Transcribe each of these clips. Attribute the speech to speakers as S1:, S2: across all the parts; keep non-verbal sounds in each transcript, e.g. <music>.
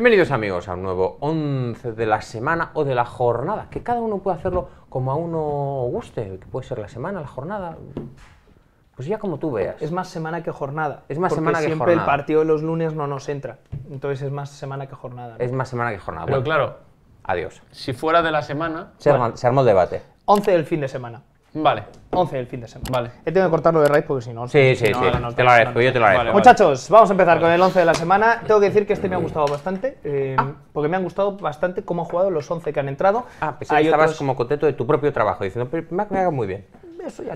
S1: Bienvenidos amigos a un nuevo 11 de la semana o de la jornada, que cada uno puede hacerlo como a uno guste, que puede ser la semana, la jornada, pues ya
S2: como tú veas. Es más semana que jornada. Es más semana que siempre el partido de los lunes no nos entra, entonces es más semana que jornada. Es más
S1: semana que jornada. Pero claro, adiós. Si fuera
S2: de
S3: la semana...
S2: Se,
S1: se el debate.
S2: 11 del fin de semana. Vale. 11 del fin de semana. Vale. He eh, tenido que cortarlo de raíz porque si no. Sí, sí, sí. te lo agradezco,
S1: yo te lo agradezco. Muchachos,
S2: vamos a empezar con el 11 de la semana. <laughs> Tengo que decir que este me ha gustado bastante, eh, ah. porque me han gustado bastante cómo han jugado los 11 que han entrado. Ah, pensé estabas
S1: como contento de tu propio trabajo, diciendo, me ha, muy bien.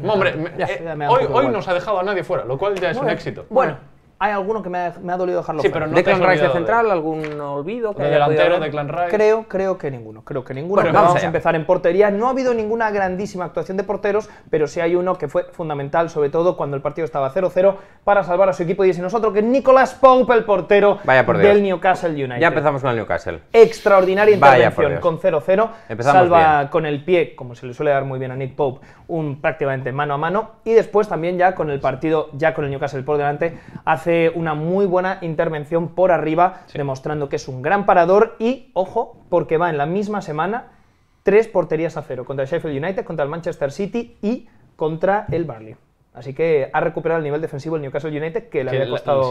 S2: no, Hombre, eh, hoy,
S3: nos ha dejado a nadie fuera, lo cual ya
S2: es un éxito. Bueno, hay alguno que me ha, dolido dejarlo sí, pero ¿De Clan Rice de central? ¿Algún olvido? ¿De delantero, de Clan Rice? Creo, creo que ninguno. Creo que ninguno. vamos, a empezar en portería. No ha habido ninguna grandísima actuación de porteros, pero sí hay uno que fue fundamental, sobre todo cuando el partido estaba 0-0, para salvar a su equipo. Y es nosotros que Nicolas Pope, el portero del Newcastle United. Ya empezamos
S1: con el Newcastle.
S2: Extraordinaria intervención con 0-0. Salva con el pie, como se le suele dar muy bien a Nick Pope, un prácticamente mano a mano. Y después también ya con el partido, ya con el Newcastle por delante, hace una muy buena intervención por arriba, demostrando que es un gran parador y, ojo, porque va en la misma semana tres porterías a cero contra el Sheffield United, contra el Manchester City y contra el Barley. Así que ha recuperado el nivel defensivo el Newcastle United que le había costado.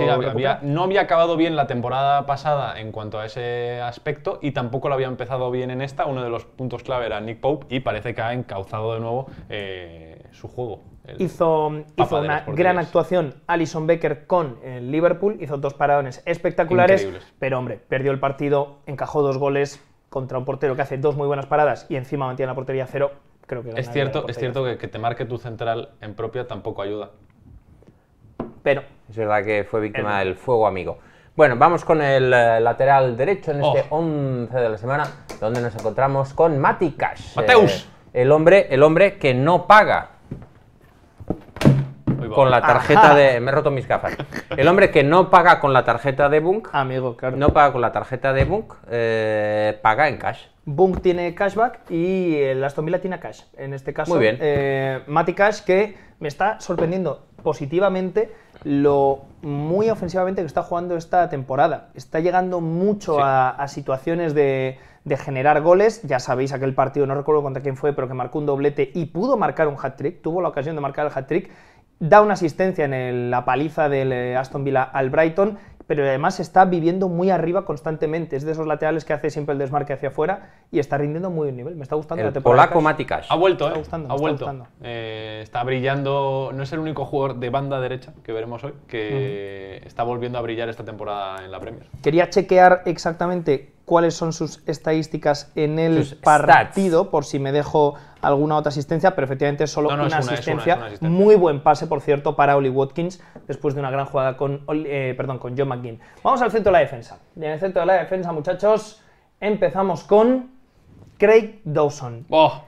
S3: no había acabado bien la temporada pasada en cuanto a ese aspecto y tampoco lo había empezado bien en esta. Uno de los puntos clave era Nick Pope y parece que ha encauzado de nuevo eh, su juego. Hizo, una gran
S2: actuación Alison Becker con el eh, Liverpool, hizo dos paradones espectaculares, pero hombre, perdió el partido, encajó dos goles contra un portero que hace dos muy buenas paradas y encima mantiene la
S3: portería cero es cierto, es cierto que, que te marque tu central en propia tampoco ayuda.
S1: Pero. Es verdad que fue víctima del fuego amigo. Bueno, vamos con el eh, lateral derecho en este 11 de la semana, donde nos encontramos con Mati Cash. Mateus. Eh, el, hombre, el hombre que no paga con la tarjeta de. Me he roto mis gafas. El hombre que no paga con la tarjeta de Bunk. Amigo, claro. No paga con la tarjeta de Bunk, eh, paga en cash.
S2: Bunk tiene cashback y el eh, Aston Villa tiene cash. En este caso, Muy bien. Eh, Mati Cash, que me está sorprendiendo positivamente lo muy ofensivamente que está jugando esta temporada. Está llegando mucho a, situaciones de, de, generar goles. Ya sabéis aquel partido, no recuerdo contra quién fue, pero que marcó un doblete y pudo marcar un hat-trick. Tuvo la ocasión de marcar el hat-trick da una asistencia en la paliza del eh, Aston Villa al Brighton, pero además está viviendo muy arriba constantemente. Es de esos laterales que hace siempre el desmarque hacia afuera y está rindiendo muy buen nivel. Me está gustando el la temporada. Polaco Maticash. Ha vuelto, ¿eh? ha vuelto.
S3: Eh, está brillando. No es el único jugador de banda derecha que veremos hoy que está volviendo a brillar esta temporada en la Premier.
S2: Quería chequear exactamente cuáles son sus estadísticas en el partido, por si me dejo alguna otra asistencia, pero efectivamente solo una, es asistencia. una, asistencia. Muy buen pase, por cierto, para Oli Watkins, después de una gran jugada con, eh, perdón, con John McGinn. Vamos al centro de la defensa. Y en el centro de la defensa, muchachos, empezamos con Craig Dawson. Oh.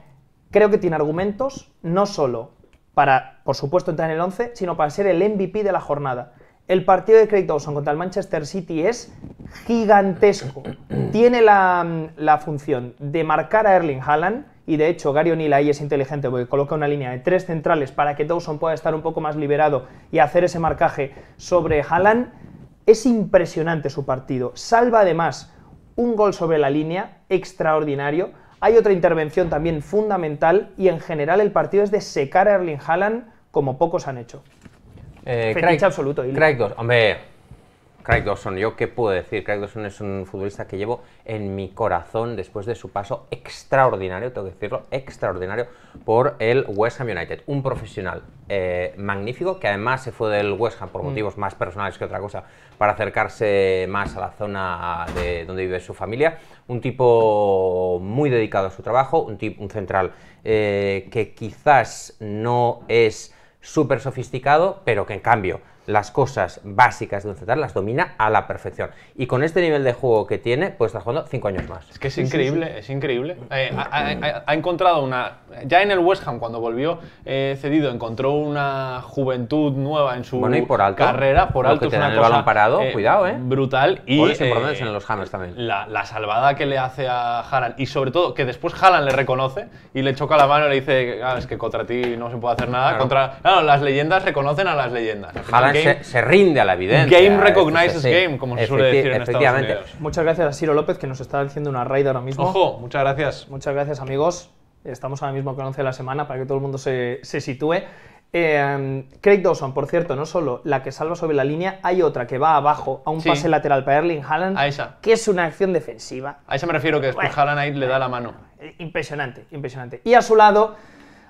S2: Creo que tiene argumentos, no solo para, por supuesto, entrar en el 11, sino para ser el MVP de la jornada el partido de Craig Dawson contra el Manchester City es gigantesco. <clears throat> Tiene la, función de marcar a Erling Haaland, y de hecho Gary O'Neill ahí es inteligente porque coloca una línea de tres centrales para que Dawson pueda estar un poco más liberado y hacer ese marcaje sobre Haaland. Es impresionante su partido. Salva además un gol sobre la línea, extraordinario. Hay otra intervención también fundamental y en general el partido es de secar a Erling Haaland como pocos han hecho.
S1: Eh, Craig, absoluto. Craig Dawson, hombre, Craig Dawson, ¿yo qué puedo decir? Craig Dawson es un futbolista que llevo en mi corazón después de su paso extraordinario, tengo que decirlo, extraordinario, por el West Ham United. Un profesional eh, magnífico que además se fue del West Ham por mm. motivos más personales que otra cosa, para acercarse más a la zona de donde vive su familia. Un tipo muy dedicado a su trabajo, un, tipo, un central eh, que quizás no es súper sofisticado, pero que en cambio las cosas básicas de un central las domina a la perfección. Y con este nivel de juego que tiene, pues está jugando cinco años más. Es que es increíble,
S3: es increíble. Eh, ha, encontrado una... Ya en el West Ham, cuando volvió eh, cedido, encontró una juventud nueva en su por carrera. Por alto es el balón parado, eh, cuidado, eh. Brutal. Y en los Hammers también. La, la, salvada que le hace a Haaland, y sobre todo que después Haaland le reconoce y le choca la mano y le dice, ah, es que contra ti no se puede hacer nada. Contra... las leyendas reconocen a las leyendas. Haaland se, rinde a la evidencia. Game recognizes game, como se suele decir en Estados Unidos.
S2: Muchas gracias a Ciro López, que nos está haciendo una raid ahora mismo. Ojo, muchas gracias. Muchas gracias, amigos. Estamos ahora mismo con 11 de la semana para que todo el mundo se, sitúe. Em, Craig Dawson, por cierto, no solo la que salva sobre la línea, hay otra que va abajo a un pase lateral para Erling Haaland, a esa. que es una acción defensiva. A
S3: esa me refiero, que después Haaland ahí le da la mano. Eh, impresionante, impresionante.
S2: Y a su lado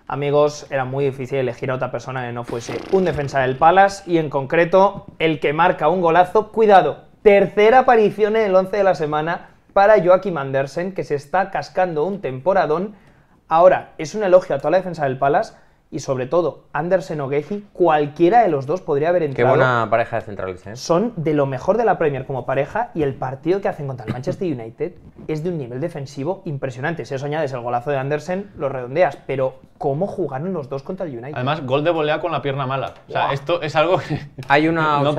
S2: Amigos, era muy difícil elegir a otra persona que no fuese un defensa del Palace y en concreto el que marca un golazo. Cuidado, tercera aparición en el once de la semana para Joachim Andersen, que se está cascando un temporadón. Ahora, es un elogio a toda la defensa del Palace, y sobre todo Andersen o Gehi, cualquiera de los dos podría haber entrado. Qué buena
S1: pareja de centrales, ¿eh?
S2: Son de lo mejor de la Premier como pareja y el partido que hacen contra el Manchester United es de un nivel defensivo impresionante. Si eso añades el golazo de Andersen, lo redondeas, pero cómo jugaron los dos contra el United. Además,
S3: gol de volea con la pierna mala. O sea, esto
S1: es algo que Hay una <laughs> no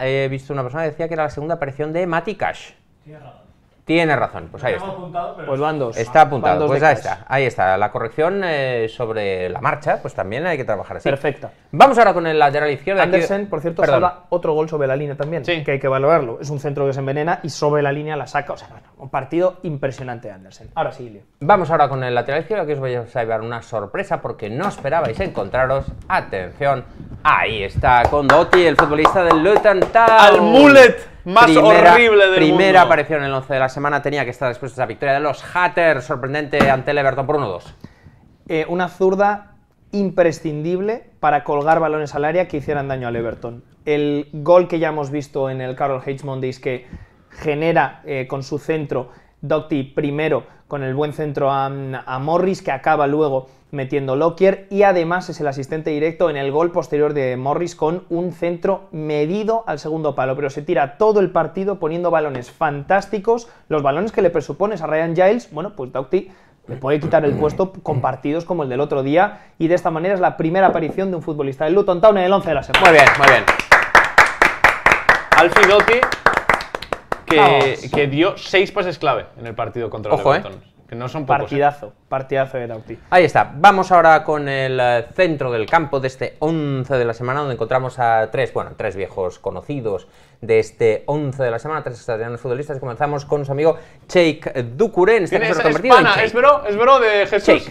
S1: he visto una persona que decía que era la segunda aparición de Mati Cash. Tiene razón, pues ahí está. Apuntado, pero pues Está apuntado, pues ahí está. Ahí está, la corrección eh, sobre la marcha, pues también hay que trabajar así. Perfecto. Vamos ahora con el lateral
S2: izquierdo. Andersen, por cierto, Perdón. otro gol sobre la línea también, sí. que hay que valorarlo. Es un centro que se envenena y sobre la línea la saca. O sea, bueno, un partido impresionante Andersen. Ahora sí, Vamos ahora con el lateral izquierdo,
S1: que os voy a llevar una sorpresa porque no esperabais encontraros, atención, Ahí está, con Dotti, el futbolista del Luton Town. Al mullet más horrible del mundo. Primera aparición en el 11 de la semana, tenía que estar después de esa victoria de los Hatters, sorprendente ante el Everton por 1-2.
S2: Eh, una zurda imprescindible para colgar balones al área que hicieran daño al Everton. El gol que ya hemos visto en el Carol H. Mondays que genera eh, con su centro Dotti primero con el buen centro a Morris que acaba luego metiendo Lockyer y además es el asistente directo en el gol posterior de Morris con un centro medido al segundo palo, pero se tira todo el partido poniendo balones fantásticos, los balones que le presupones a Ryan Giles, bueno, pues Doughty le puede quitar el puesto con partidos como el del otro día y de esta manera es la primera aparición de un futbolista del Luton Town en el 11 de la
S3: semana. Muy bien, muy bien. Alfie Doughty que, que, dio seis pases clave en el partido contra los el eh. Que no
S2: son pocos, ¿eh? Partidazo,
S3: partidazo de Tauti.
S1: Ahí está. Vamos ahora con el eh, centro del campo de este 11 de la semana, donde encontramos a tres, bueno, tres viejos conocidos de este 11 de la semana, tres estadounidenses futbolistas. Comenzamos con su amigo Cheik Ducuré, en este es, convertido es,
S3: bro, de Jesús.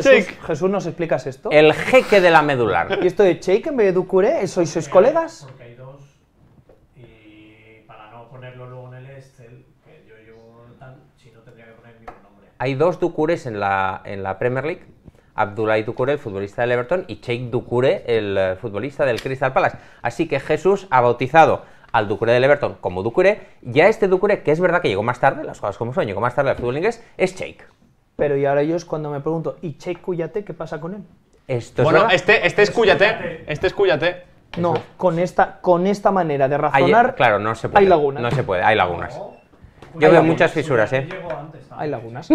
S1: Cheik,
S2: Jesús, ¿nos explicas esto?
S1: El jeque de la medular. <laughs> ¿Y
S2: esto de Cheik en vez de Ducuré? ¿Sois, sus colegas? Porque hay dos, y para no ponerlo luego en el Excel, que yo llevo tal,
S1: si no tendría que poner mi nombre hay dos Ducures en la, en la Premier League. Abdullah Ducure, el futbolista del Everton, y Cheikh Ducure, el eh, futbolista del Crystal Palace. Así que Jesús ha bautizado al Ducure del Everton como Ducure, y a este Ducure, que es verdad que llegó más tarde, las cosas como son, llegó más tarde al fútbol inglés, es Cheikh.
S2: Pero y ahora yo cuando me pregunto, ¿y Cheikh Cuyate qué pasa con él? Esto bueno, este, este es Cuyate, este es Cuyate. No, con esta, con esta manera de eh, razonar, claro,
S1: no se puede, hay lagunas. No se puede, hay lagunas.
S2: Yo veo muchas fisuras, ¿eh? Hay lagunas.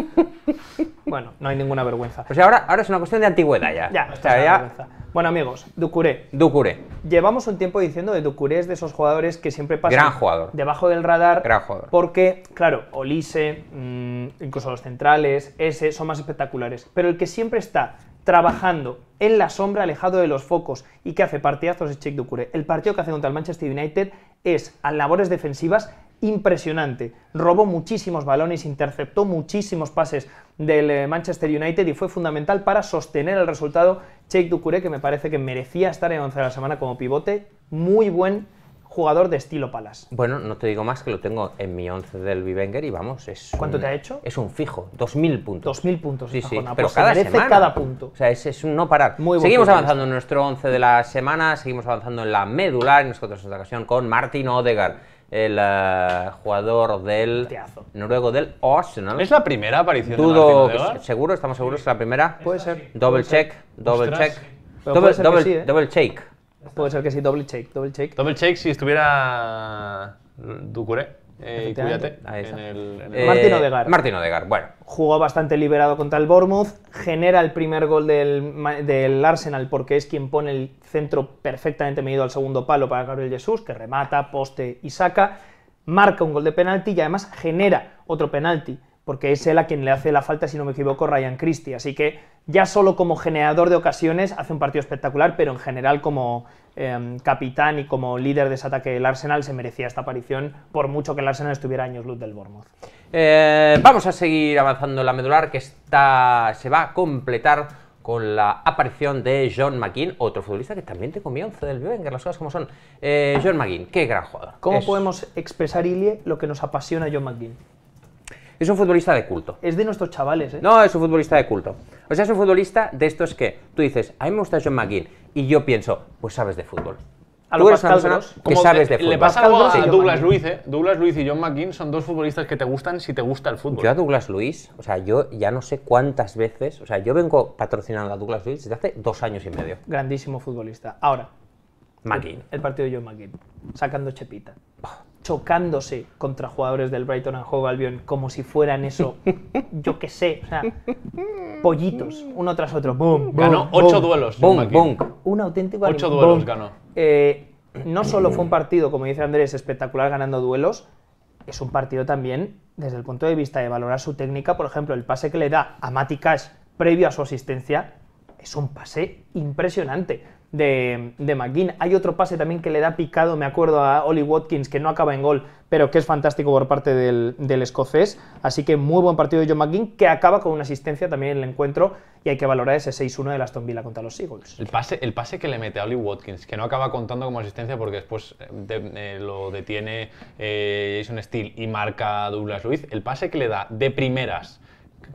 S2: <laughs> bueno, no hay ninguna vergüenza. Pues ahora, ahora es una cuestión de antigüedad ya. Ya, ya... Bueno, amigos, Ducuré. Ducuré. Llevamos un tiempo diciendo que Ducuré es de esos jugadores que siempre pasan Gran debajo del radar. Gran jugador. Porque, claro, Olise, mm, incluso los centrales, ese, son más espectaculares. Pero el que siempre está trabajando en la sombra, alejado de los focos y que hace partidazos es chick Ducuré. El partido que hace contra el Manchester United es a labores defensivas impresionante. Robó muchísimos balones, interceptó muchísimos pases del eh, Manchester United y fue fundamental para sostener el resultado. Cheikh Ducuré, que me parece que merecía estar en 11 de la semana como pivote, muy buen jugador de estilo Palas.
S1: Bueno, no te digo más que lo tengo en mi 11 del Vivenger y vamos, es ¿Cuánto te ha hecho? Es un fijo, 2000 puntos. 2000 puntos sí, sí, pero pues cada cada punto. O sea, es, un no parar. Muy seguimos avanzando en nuestro 11 de la semana, seguimos avanzando en la medular en nosotros en esta ocasión con Martin Odegaard el eh, jugador del noruego del Arsenal. ¿Es la primera aparición de Seguro, estamos seguros es la primera. Puede ser. Double check, double check. double, double,
S2: Puede ser que sí, double check, double check. Double check
S3: si estuviera Ducuré. Martino eh, cuídate. En eh, bueno.
S2: Jugó bastante liberado contra el Bournemouth, genera el primer gol del, del, Arsenal porque es quien pone el centro perfectamente medido al segundo palo para Gabriel Jesús, que remata, poste y saca. Marca un gol de penalti y además genera otro penalti porque es él a quien le hace la falta, si no me equivoco, Ryan Christie. Así que ya solo como generador de ocasiones hace un partido espectacular, pero en general como em, capitán y como líder de ese ataque del Arsenal se merecía esta aparición, por mucho que el Arsenal estuviera años luz del Bournemouth.
S1: Eh, vamos a seguir avanzando en la medular, que está, se va a completar con la aparición de John McGinn, otro futbolista que también te comió un del Wenger,
S2: las cosas como son. Eh, John McGinn? qué gran jugador. ¿Cómo podemos expresar, Ilie, lo que nos apasiona John McGinn?
S1: Es un futbolista de culto.
S2: Es de nuestros chavales, ¿eh?
S1: No, es un futbolista de culto. O sea, es un futbolista de estos que tú dices, a mí me gusta John McGinn, y yo pienso, pues sabes de fútbol. A Que sabes de fútbol. Le pasa algo a Douglas Luiz,
S3: ¿eh? Douglas Luiz y John McGinn son dos futbolistas que te gustan si te gusta el fútbol. Yo a
S1: Douglas Luiz, o sea, yo ya no sé cuántas veces, o sea, yo vengo patrocinando a Douglas Luiz desde hace dos años y medio.
S3: Grandísimo futbolista. Ahora.
S1: McGinn.
S2: El, partido de John McGinn. Sacando chepita. Ah chocándose contra jugadores del Brighton and Hove Albion como si fueran eso, <laughs> yo qué sé, o sea, pollitos, uno tras otro. Boom, ganó ocho duelos. Un auténtico Ocho duelos ganó. Eh, no solo fue un partido, como dice Andrés, espectacular ganando duelos, es un partido también desde el punto de vista de valorar su técnica. Por ejemplo, el pase que le da a Mati Cash previo a su asistencia es un pase impresionante de, de McGinn. Hay otro pase también que le da picado, me acuerdo, a Oli Watkins, que no acaba en gol, pero que es fantástico por parte del, del escocés. Así que muy buen partido de John McGinn, que acaba con una asistencia también en el encuentro y hay que valorar ese 6-1 de Aston Villa contra los Eagles.
S3: El pase, el pase que le mete a Oli Watkins, que no acaba contando como asistencia porque después eh, eh, lo detiene eh, Jason Steele y marca Douglas Luiz, el pase que le da de primeras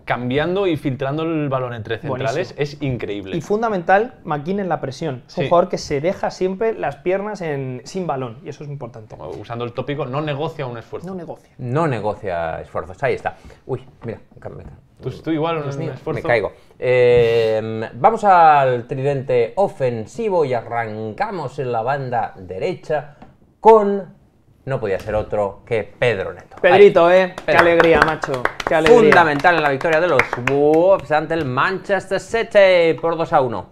S3: cambiando y filtrando el balón entre centrales es increíble. Y
S2: fundamental, McKinnon en la presión. Es un jugador que se deja siempre
S3: las piernas sin balón y eso es importante. usando el tópico, no negocia un esfuerzo. No negocia. No negocia esfuerzos. Ahí está. Uy, mira, Tú, pues tú igual un, un esfuerzo. Me caigo.
S1: Em, vamos al tridente ofensivo y arrancamos en la banda derecha con no podía ser otro que Pedro Neto. Pedrito, ¿eh? Qué alegría, macho. Qué alegría. Fundamental en la victoria de los Wolves ante el Manchester City por 2 a 1.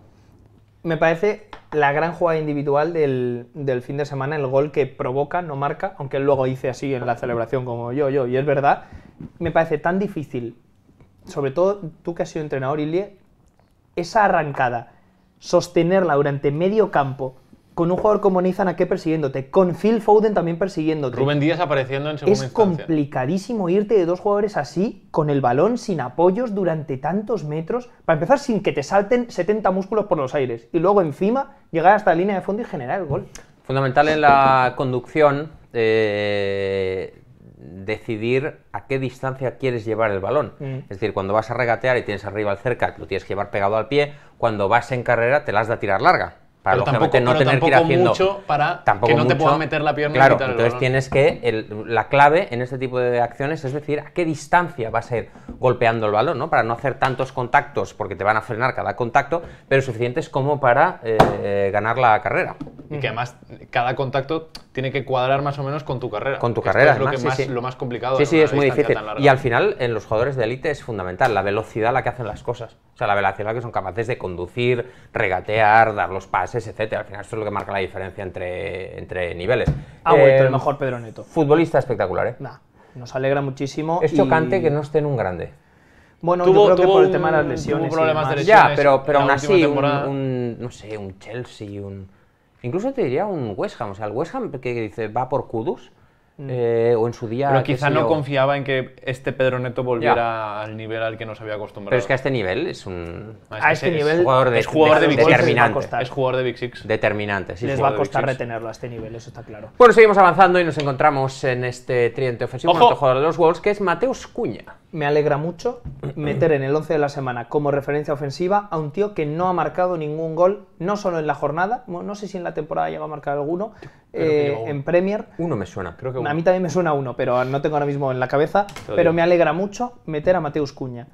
S2: Me parece la gran jugada individual del, del, fin de semana, el gol que provoca, no marca, aunque luego dice así en la celebración como yo, yo, y es verdad. Me parece tan difícil, sobre todo tú que has sido entrenador, Ilie, esa arrancada, sostenerla durante medio campo con un jugador como a aquí persiguiéndote, con Phil Foden también persiguiéndote. Rubén
S3: Díaz apareciendo en segunda Es
S2: complicadísimo irte de dos jugadores así, con el balón, sin apoyos, durante tantos metros, para empezar sin que te salten 70 músculos por los aires, y luego encima llegar hasta la línea de fondo y generar el gol.
S1: Fundamental en la conducción eh, decidir a qué distancia quieres llevar el balón. Mm. Es decir, cuando vas a regatear y tienes arriba al cerca, lo tienes que llevar pegado al pie, cuando vas en carrera te las has de tirar larga pero tampoco, no tener que ir haciendo mucho
S3: para que no te puedan meter la pierna claro, entonces tienes
S1: que la clave en este tipo de acciones es decir a qué distancia vas a ir golpeando el balón no para no hacer tantos contactos porque te van a frenar cada contacto pero suficientes como para eh, ganar la carrera y que
S3: además cada contacto tiene que cuadrar más o menos con tu carrera. Con tu carrera, es lo, que más, lo más complicado. Sí, sí, es muy difícil.
S1: Y al final, en los jugadores de élite es fundamental la velocidad a la que hacen las cosas. O sea, la velocidad a la que son capaces de conducir, regatear, dar los pases, etc. Al final, eso es lo que marca la diferencia entre, entre niveles. Ah, bueno, el em, mejor Pedro Neto. Futbolista espectacular, ¿eh? Nah, nos
S2: alegra muchísimo. Es chocante que no esté en un grande. Bueno, tuvo, yo creo que por el tema de las lesiones. Tuvo problemas de Ya, pero, pero aún así,
S1: un, no sé, un Chelsea, un Incluso te diría un West Ham, o sea, el West Ham que dice va por Kudus, mm. eh, o en su día. Pero quizá no
S3: confiaba en que este Pedro Neto volviera al nivel al que nos había acostumbrado. Pero es
S1: que a este nivel es un. Este este es Jugador de, es jugador determinante. Es jugador de Big Six. Determinante, Les va a costar retenerlo
S2: a este nivel, eso está claro.
S1: Bueno, seguimos avanzando y nos encontramos en este triente ofensivo, otro jugador
S2: de los Wolves, que es Mateus Cuña me alegra mucho meter en el 11 de la semana como referencia ofensiva a un tío que no ha marcado ningún gol, no solo en la jornada, no sé si en la temporada va a marcar alguno, eh, en Premier. Uno me suena, creo que uno. A mí también me suena uno, pero no tengo ahora mismo en la cabeza, pero me alegra mucho meter a Mateus Cuña.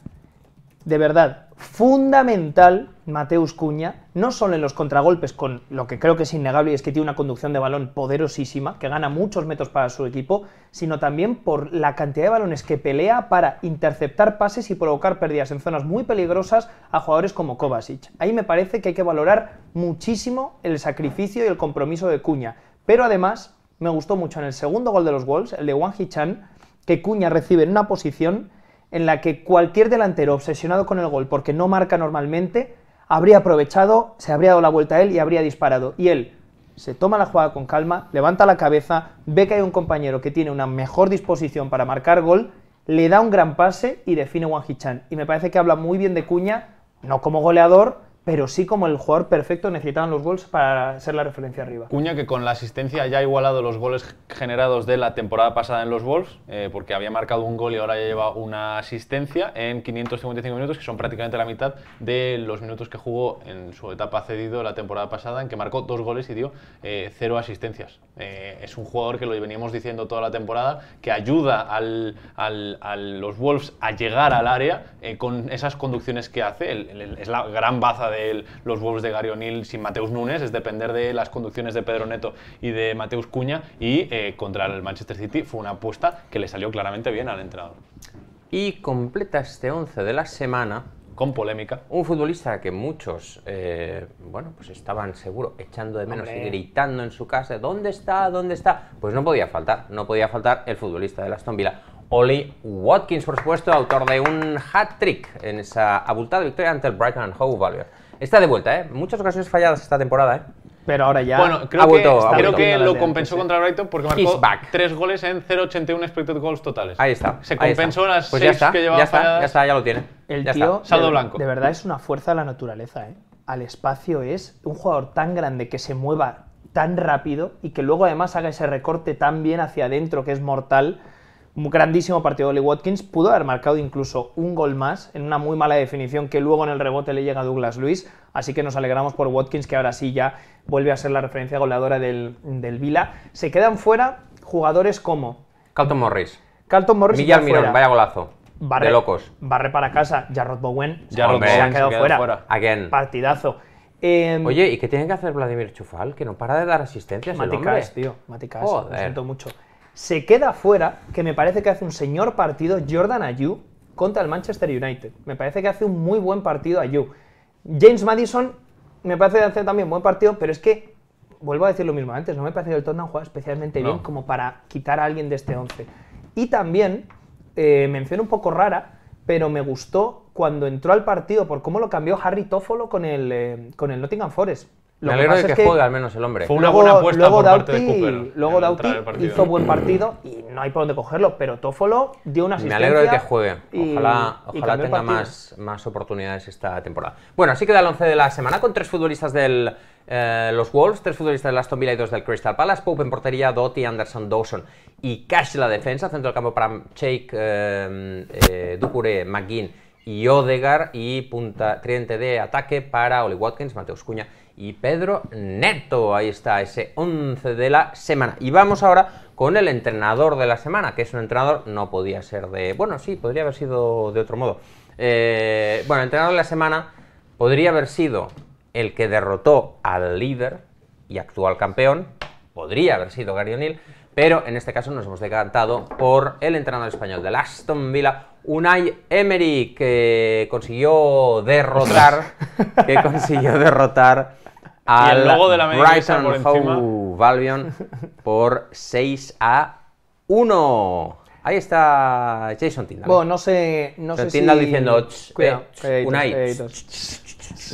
S2: De verdad, fundamental Mateus Cuña, no solo en los contragolpes, con lo que creo que es innegable y es que tiene una conducción de balón poderosísima, que gana muchos metros para su equipo, sino también por la cantidad de balones que pelea para interceptar pases y provocar pérdidas en zonas muy peligrosas a jugadores como Kovacic. Ahí me parece que hay que valorar muchísimo el sacrificio y el compromiso de Cuña. Pero además, me gustó mucho en el segundo gol de los Wolves, el de Wang chan que Cuña recibe en una posición en la que cualquier delantero obsesionado con el gol porque no marca normalmente habría aprovechado, se habría dado la vuelta a él y habría disparado. Y él se toma la jugada con calma, levanta la cabeza, ve que hay un compañero que tiene una mejor disposición para marcar gol, le da un gran pase y define Wang Hichan. Y me parece que habla muy bien de Cuña, no como goleador, pero sí como el jugador perfecto necesitaban los goles para ser la referencia arriba.
S3: Cuña que con la asistencia ya ha igualado los goles generados de la temporada pasada en los Wolves, eh, porque había marcado un gol y ahora lleva una asistencia en 555 minutos, que son prácticamente la mitad de los minutos que jugó en su etapa cedido la temporada pasada, en que marcó dos goles y dio eh, cero asistencias. Eh, es un jugador que lo veníamos diciendo toda la temporada, que ayuda a los Wolves a llegar al área con esas conducciones que hace, es la gran baza de los Wolves de Gary O'Neill sin Mateus Nunes, es depender de las conducciones de Pedro Neto y de Mateus Cuña. Y eh, contra el Manchester City fue una apuesta que le salió claramente bien al entrenador.
S1: Y completa este 11 de la semana con polémica. Un futbolista que muchos, eh, bueno, pues estaban seguro echando de menos y gritando en su casa, ¿dónde está? ¿Dónde está? Pues no podía faltar, no podía faltar el futbolista de Aston Villa. Oli Watkins, por supuesto, autor de un hat-trick en esa abultada victoria ante el Brighton and Hove Está de vuelta, ¿eh? Muchas ocasiones falladas esta temporada, ¿eh? Pero ahora ya. Bueno, creo
S3: ha que, creo que lo compensó contra Brighton porque marcó tres goles en 0,81 expected goals totales. Ahí
S2: está. Se compensó las pues que llevaba. Ya está, falladas. ya está, ya lo tiene. El tío. Saldo blanco. De verdad es una fuerza de la naturaleza, ¿eh? Al espacio es un jugador tan grande que se mueva tan rápido y que luego además haga ese recorte tan bien hacia adentro que es mortal un grandísimo partido de Oli Watkins, pudo haber marcado incluso un gol más en una muy mala definición que luego en el rebote le llega a Douglas Luis, así que nos alegramos por Watkins que ahora sí ya vuelve a ser la referencia goleadora del, Vila. Se quedan fuera jugadores como... Calton Morris. Calton Morris. Mirón, vaya
S1: golazo. Barre, de locos.
S2: Barre para casa, Jarrod Bowen. Jarrod Bowen se ha quedado fuera. Again. Partidazo. Em, Oye, ¿y qué tiene que hacer Vladimir Chufal? Que no para de dar asistencias. Maticaes, tío. maticas Lo siento mucho. Se queda fuera, que me parece que hace un señor partido, Jordan Ayew contra el Manchester United. Me parece que hace un muy buen partido Ayew. James Madison me parece que hace también buen partido, pero es que, vuelvo a decir lo mismo antes, no me parece que el Tottenham juega especialmente bien como para quitar a alguien de este 11. Y también, menciono eh, mención un poco rara, pero me gustó cuando entró al partido por cómo lo cambió Harry Toffolo con el eh, Nottingham Forest. Me alegro de que, juegue al
S1: menos el hombre. Fue una buena apuesta por parte de Cooper. Luego hizo buen partido
S2: y no hay por dónde cogerlo, pero Tofolo dio una asistencia. Me alegro de que juegue. Ojalá, tenga más,
S1: más oportunidades esta temporada. Bueno, así queda el 11 de la semana con tres futbolistas del, eh, los Wolves, tres futbolistas del Aston Villa y dos del Crystal Palace, Pope en portería, Doty, Anderson, Dawson y Cash en la defensa, centro del campo para Shake, eh, eh, Ducure, McGinn y Odegar y punta, tridente de ataque para Oli Watkins, Mateus Cuña y Pedro Neto. Ahí está ese 11 de la semana. Y vamos ahora con el entrenador de la semana, que es un entrenador, no podía ser de... Bueno, sí, podría haber sido de otro modo. Eh, bueno, el entrenador de la semana podría haber sido el que derrotó al líder y actual campeón, podría haber sido Gary O'Neill, pero en este caso nos hemos decantado por el entrenador español de Aston Villa, Unai Emery, que consiguió derrotar, <laughs> que consiguió derrotar al el logo de Hove Albion por 6 a 1. Ahí está Jason Tindall. Bueno,
S2: no sé, si... diciendo, Cuidado,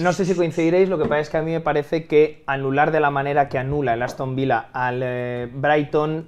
S2: No sé si coincidiréis, lo que pasa es que a mí me parece que anular de la manera que anula el Aston Villa al eh, Brighton,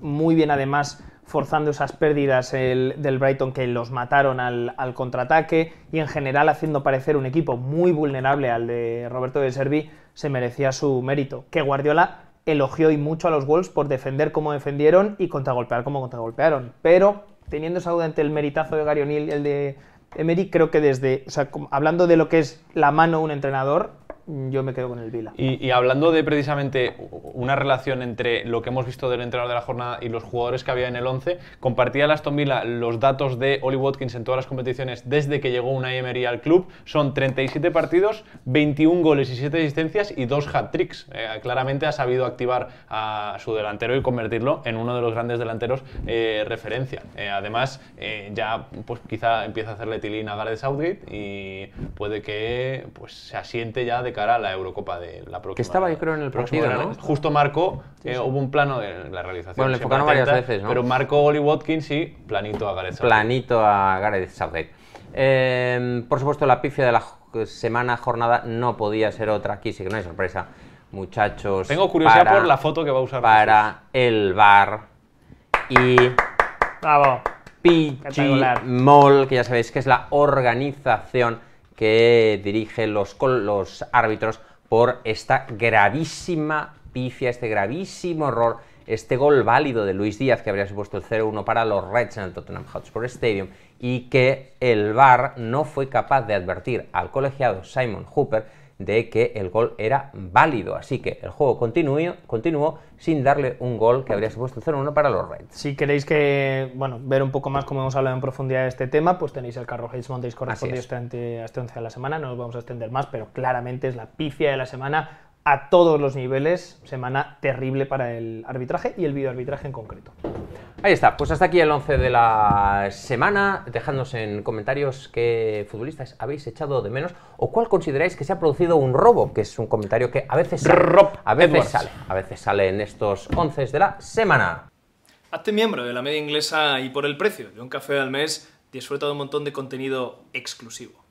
S2: muy bien además forzando esas pérdidas del Brighton que los mataron al, al, contraataque y en general haciendo parecer un equipo muy vulnerable al de Roberto de Servi, se merecía su mérito. Que Guardiola elogió y mucho a los Wolves por defender como defendieron y contragolpear como contragolpearon. Pero teniendo esa duda ante el meritazo de Gary O'Neill y el de Emery, creo que desde, o sea, hablando de lo que es la mano de un entrenador, yo me quedo con el Vila.
S3: Y, hablando de precisamente una relación entre lo que hemos visto del entrenador de la jornada y los jugadores que había en el 11, compartía el Aston Villa los datos de Oli Watkins en todas las competiciones desde que llegó una Emery al club. Son 37 partidos, 21 goles y 7 asistencias y dos hat-tricks. Eh, claramente ha sabido activar a su delantero y convertirlo en uno de los grandes delanteros eh, referencia. Eh, además, ya pues quizá empieza a hacerle tilín a Gareth Southgate y puede que pues, se asiente ya de cara a la Eurocopa de la próxima. Que
S1: estaba yo creo en el próximo, Justo
S3: Marco eh, hubo un plano de la realización. Bueno, le enfocaron varias veces, ¿no? Pero Marco Oli Watkins y planito a Gareth
S1: Planito a Gareth Southgate. Eh, por supuesto, la pifia de la semana, jornada, no podía ser otra aquí, sí que no hay sorpresa. Muchachos, tengo curiosidad por la
S3: foto que va a usar para
S1: el bar y Bravo. Mall, que ya sabéis que es la organización que dirige los, los árbitros por esta gravísima pifia, este gravísimo error, este gol válido de Luis Díaz que habría supuesto el 0-1 para los Reds en el Tottenham Hotspur Stadium y que el VAR no fue capaz de advertir al colegiado Simon Hooper de que el gol era válido. Así que el juego continuó, continuó sin darle un gol que habría supuesto 0-1 para los
S2: Reds. Si queréis que bueno, ver un poco más cómo hemos hablado en profundidad de este tema, pues tenéis el Carro Hayes Mondays correspondiente a este 11 este de la semana. No nos vamos a extender más, pero claramente es la pifia de la semana a todos los niveles. Semana terrible para el arbitraje y el videoarbitraje en concreto.
S1: Ahí está, pues hasta aquí el 11 de la semana. Dejadnos en comentarios qué futbolistas habéis echado de menos o cuál consideráis que se ha producido un robo, que es un comentario que a veces sale, a veces sale, a veces sale en estos 11 de la semana.
S2: Hazte miembro de la media inglesa y por el precio de un café al mes disfruta de un montón de contenido exclusivo.